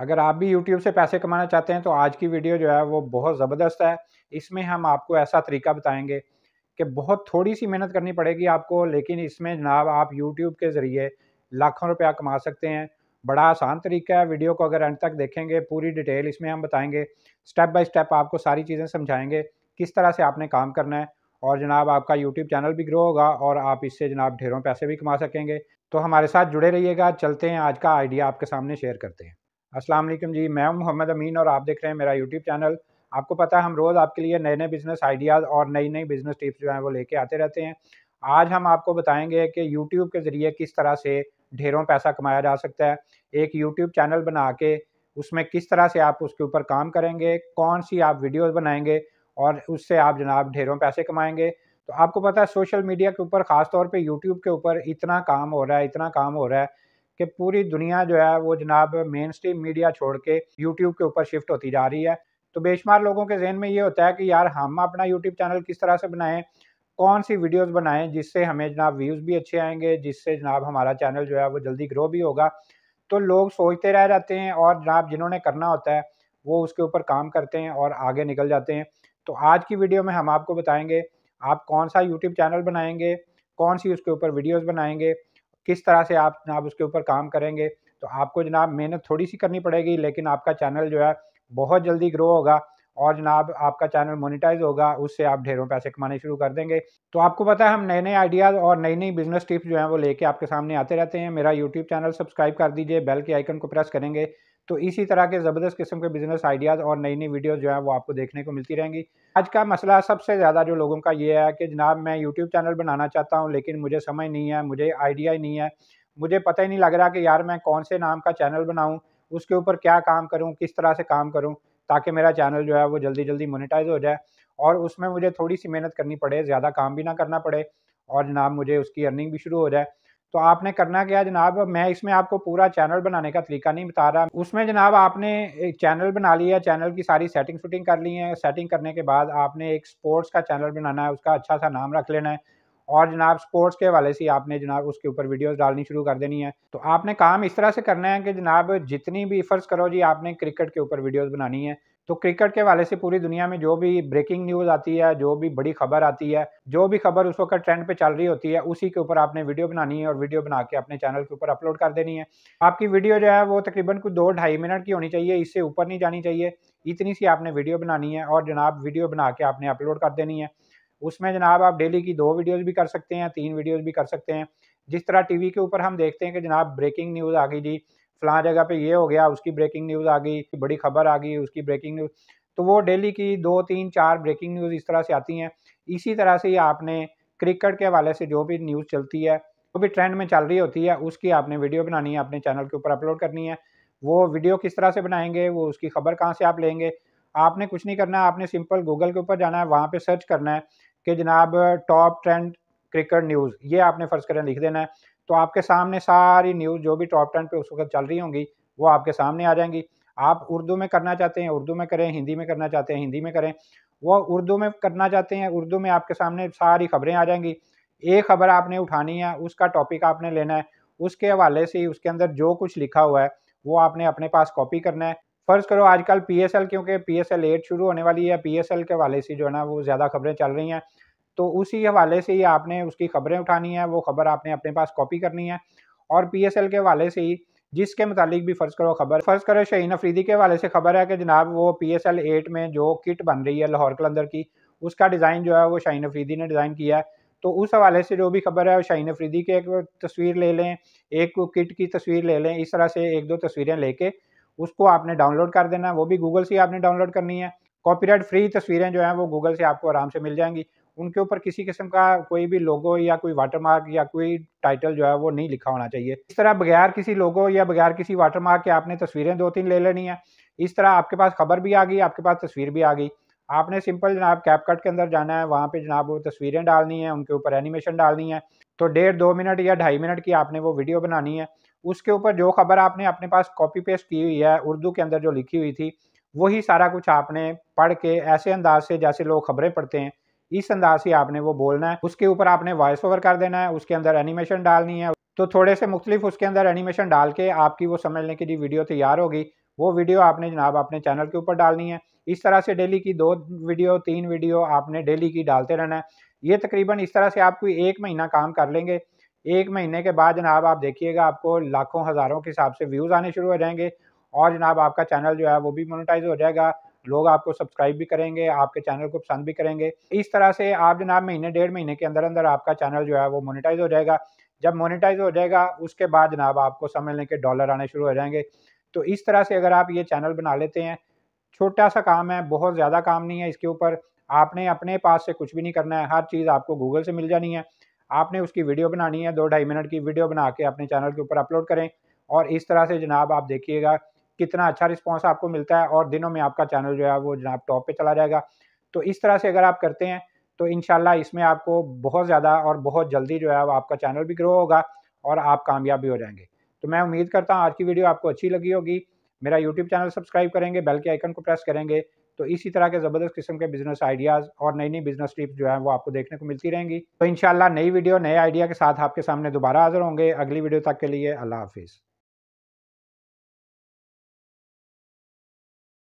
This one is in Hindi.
अगर आप भी यूट्यूब से पैसे कमाना चाहते हैं तो आज की वीडियो जो है वो बहुत ज़बरदस्त है इसमें हम आपको ऐसा तरीका बताएंगे कि बहुत थोड़ी सी मेहनत करनी पड़ेगी आपको लेकिन इसमें जनाब आप यूट्यूब के ज़रिए लाखों रुपया कमा सकते हैं बड़ा आसान तरीका है वीडियो को अगर एंड तक देखेंगे पूरी डिटेल इसमें हम बताएँगे स्टेप बाई स्टेप आपको सारी चीज़ें समझाएँगे किस तरह से आपने काम करना है और जनाब आपका यूट्यूब चैनल भी ग्रो होगा और आप इससे जनाब ढेरों पैसे भी कमा सकेंगे तो हमारे साथ जुड़े रहिएगा चलते हैं आज का आइडिया आपके सामने शेयर करते हैं असलम जी मैं हूं मोहम्मद अमीन और आप देख रहे हैं मेरा यूट्यूब चैनल आपको पता है हम रोज़ आपके लिए नए नए बिज़नेस आइडियाज़ और नई नई बिज़नेस टिप्स जो हैं वो लेके आते रहते हैं आज हम आपको बताएंगे कि यूट्यूब के ज़रिए किस तरह से ढेरों पैसा कमाया जा सकता है एक यूट्यूब चैनल बना के उसमें किस तरह से आप उसके ऊपर काम करेंगे कौन सी आप वीडियोज़ बनाएंगे और उससे आप जनाब ढेरों पैसे कमाएँगे तो आपको पता है सोशल मीडिया के ऊपर ख़ासतौर पर यूट्यूब के ऊपर इतना काम हो रहा है इतना काम हो रहा है कि पूरी दुनिया जो है वो जनाब मेन स्ट्रीम मीडिया छोड़ के यूट्यूब के ऊपर शिफ्ट होती जा रही है तो बेशुमार लोगों के जहन में ये होता है कि यार हम अपना यूट्यूब चैनल किस तरह से बनाएं कौन सी वीडियोस बनाएं जिससे हमें जनाब व्यूज़ भी अच्छे आएंगे जिससे जनाब हमारा चैनल जो है वो जल्दी ग्रो भी होगा तो लोग सोचते रह जाते हैं और जनाब जिन्होंने करना होता है वो उसके ऊपर काम करते हैं और आगे निकल जाते हैं तो आज की वीडियो में हम आपको बताएंगे आप कौन सा यूट्यूब चैनल बनाएंगे कौन सी उसके ऊपर वीडियोज़ बनाएंगे किस तरह से आप जनाब उसके ऊपर काम करेंगे तो आपको जनाब मेहनत थोड़ी सी करनी पड़ेगी लेकिन आपका चैनल जो है बहुत जल्दी ग्रो होगा और जनाब आपका चैनल मोनिटाइज होगा उससे आप ढेरों पैसे कमाने शुरू कर देंगे तो आपको पता है हम नए नए आइडियाज़ और नई नई बिजनेस टिप्स जो हैं वो लेके आपके सामने आते रहते हैं मेरा यूट्यूब चैनल सब्सक्राइब कर दीजिए बेल के आइकन को प्रेस करेंगे तो इसी तरह के ज़बरदस्त किस्म के बिज़नेस आइडियाज़ और नई नई वीडियोज़ जो है वो आपको देखने को मिलती रहेंगी आज का मसला सबसे ज़्यादा जो लोगों का ये है कि जनाब मैं यूट्यूब चैनल बनाना चाहता हूँ लेकिन मुझे समझ नहीं है मुझे आइडिया ही नहीं है मुझे पता ही नहीं लग रहा कि यार मैं कौन से नाम का चैनल बनाऊँ उसके ऊपर क्या काम करूँ किस तरह से काम करूँ ताकि मेरा चैनल जो है वो जल्दी जल्दी मोनिटाइज़ हो जाए और उसमें मुझे थोड़ी सी मेहनत करनी पड़े ज़्यादा काम भी ना करना पड़े और जनाब मुझे उसकी अर्निंग भी शुरू हो जाए तो आपने करना क्या जनाब मैं इसमें आपको पूरा चैनल बनाने का तरीका नहीं बता रहा उसमें जनाब आपने एक चैनल बना लिया चैनल की सारी सेटिंग शूटिंग कर ली है सेटिंग करने के बाद आपने एक स्पोर्ट्स का चैनल बनाना है उसका अच्छा सा नाम रख लेना है और जनाब स्पोर्ट्स के हवाले से आपने जनाब उसके ऊपर वीडियोस डालनी शुरू कर देनी है तो आपने काम इस तरह से करना है कि जनाब जितनी भी फ़र्ज़ करो जी आपने क्रिकेट के ऊपर वीडियोस बनानी है तो क्रिकेट के वाले से पूरी दुनिया में जो भी ब्रेकिंग न्यूज़ आती है जो भी बड़ी खबर आती है जो भी खबर उस वक्त ट्रेंड पे चल रही होती है उसी के ऊपर आपने वीडियो बनानी है और वीडियो बना के अपने चैनल के ऊपर अपलोड कर देनी है आपकी वीडियो जो है वो तकरीबन कुछ दो ढाई मिनट की होनी चाहिए इससे ऊपर नहीं जानी चाहिए इतनी सी आपने वीडियो बनानी है और जनाब वीडियो बना के आपने अपलोड कर देनी है उसमें जनाब आप डेली की दो वीडियोज़ भी कर सकते हैं तीन वीडियोज़ भी कर सकते हैं जिस तरह टी के ऊपर हम देखते हैं कि जनाब ब्रेकिंग न्यूज़ आ गई जी फला जगह पे ये हो गया उसकी ब्रेकिंग न्यूज़ आ गई बड़ी खबर आ गई उसकी ब्रेकिंग न्यूज़ तो वो डेली की दो तीन चार ब्रेकिंग न्यूज़ इस तरह से आती हैं इसी तरह से ही आपने क्रिकेट के हवाले से जो भी न्यूज़ चलती है जो भी ट्रेंड में चल रही होती है उसकी आपने वीडियो बनानी है अपने चैनल के ऊपर अपलोड करनी है वो वीडियो किस तरह से बनाएंगे वो उसकी खबर कहाँ से आप लेंगे आपने कुछ नहीं करना है आपने सिंपल गूगल के ऊपर जाना है वहाँ पर सर्च करना है कि जनाब टॉप ट्रेंड क्रिकेट न्यूज़ ये आपने फ़र्ज़ करें लिख देना है तो आपके सामने सारी न्यूज़ जो भी टॉप टेन पे उस वक्त चल रही होंगी वो आपके सामने आ जाएंगी आप उर्दू में करना चाहते हैं उर्दू में करें हिंदी में करना चाहते हैं हिंदी में करें वो उर्दू में करना चाहते हैं उर्दू में आपके सामने सारी खबरें आ जाएंगी एक खबर आपने उठानी है उसका टॉपिक आपने लेना है उसके हवाले से उसके अंदर जो कुछ लिखा हुआ है वो आपने अपने पास कॉपी करना है फ़र्ज़ करो आजकल पी एस एल क्योंकि पी एस एल एट शुरू होने वाली है पी एस एल के हवाले से जो है ना वो ज़्यादा खबरें चल रही हैं तो उसी हवाले से ही आपने उसकी खबरें उठानी है वो खबर आपने अपने पास कॉपी करनी है और पी के हवाले से ही जिसके मुतालिक भी फ़र्ज़ करो खबर फ़र्ज़ करो शहीन अफरीदी के हवाले से खबर है कि जनाब वो पी एस एल एट में जो किट बन रही है लाहौर कलंदर की उसका डिज़ाइन जो है वो शाहीन अफरीदी ने डिज़ाइन किया है तो उस हवाले से जो भी खबर है वो शाहीन अफरीदी की एक तस्वीर ले लें एक किट की तस्वीर ले लें इस तरह से एक दो तस्वीरें लेके उसको आपने डाउनलोड कर देना वो भी गूगल से आपने डाउनलोड करनी है कॉपीराइट फ्री तस्वीरें जो हैं वो गूगल से आपको आराम से मिल जाएंगी उनके ऊपर किसी किस्म का कोई भी लोगो या कोई वाटरमार्क या कोई टाइटल जो है वो नहीं लिखा होना चाहिए इस तरह बगैर किसी लोगो या बगैर किसी वाटरमार्क के आपने तस्वीरें दो तीन ले लेनी है इस तरह आपके पास खबर भी आ गई आपके पास तस्वीर भी आ गई आपने सिंपल जनाब कैपकट के अंदर जाना है वहाँ पे जनाब वो तस्वीरें डालनी है उनके ऊपर एनिमेशन डालनी है तो डेढ़ दो मिनट या ढाई मिनट की आपने वो वीडियो बनानी है उसके ऊपर जो खबर आपने अपने पास कॉपी पेस्ट की हुई है उर्दू के अंदर जो लिखी हुई थी वही सारा कुछ आपने पढ़ के ऐसे अंदाज से जैसे लोग खबरें पढ़ते हैं इस अंदाज से आपने वो बोलना है उसके ऊपर आपने वॉइस ओवर कर देना है उसके अंदर एनिमेशन डालनी है तो थोड़े से मुख्तलिफ उसके अंदर एनिमेशन डाल के आपकी वो समझने की जी वीडियो तैयार होगी वो वीडियो आपने जनाब अपने चैनल के ऊपर डालनी है इस तरह से डेली की दो वीडियो तीन वीडियो आपने डेली की डालते रहना है ये तकरीबन इस तरह से आप कोई एक महीना काम कर लेंगे एक महीने के बाद जनाब आप देखिएगा आपको लाखों हज़ारों के हिसाब से व्यूज़ आने शुरू हो जाएंगे और जनाब आपका चैनल जो है वो भी मोनिटाइज हो जाएगा लोग आपको सब्सक्राइब भी करेंगे आपके चैनल को पसंद भी करेंगे इस तरह से आप जनाब महीने डेढ़ महीने के अंदर अंदर आपका चैनल जो है वो मोनिटाइज हो जाएगा जब मोनिटाइज हो जाएगा उसके बाद जनाब आपको समझ लें कि डॉलर आने शुरू हो जाएंगे तो इस तरह से अगर आप ये चैनल बना लेते हैं छोटा सा काम है बहुत ज़्यादा काम नहीं है इसके ऊपर आपने अपने पास से कुछ भी नहीं करना है हर चीज़ आपको गूगल से मिल जानी है आपने उसकी वीडियो बनानी है दो ढाई मिनट की वीडियो बना के अपने चैनल के ऊपर अपलोड करें और इस तरह से जनाब आप देखिएगा कितना अच्छा रिस्पॉन्स आपको मिलता है और दिनों में आपका चैनल जो है वो जनाब टॉप पर चला जाएगा तो इस तरह से अगर आप करते हैं तो इन इसमें आपको बहुत ज़्यादा और बहुत जल्दी जो है आपका चैनल भी ग्रो होगा और आप कामयाब भी हो जाएंगे तो मैं उम्मीद करता हूँ आज की वीडियो आपको अच्छी लगी होगी मेरा यूट्यूब चैनल सब्सक्राइब करेंगे बेल के आइकन को प्रेस करेंगे तो इसी तरह के ज़बरदस्त किस्म के बिजनेस आइडियाज़ और नई नई बिजनेस टिप्स जो है वो आपको देखने को मिलती रहेंगी तो इन नई वीडियो नए आइडिया के साथ आपके सामने दोबारा हाजिर होंगे अगली वीडियो तक के लिए अल्लाह हाफिज़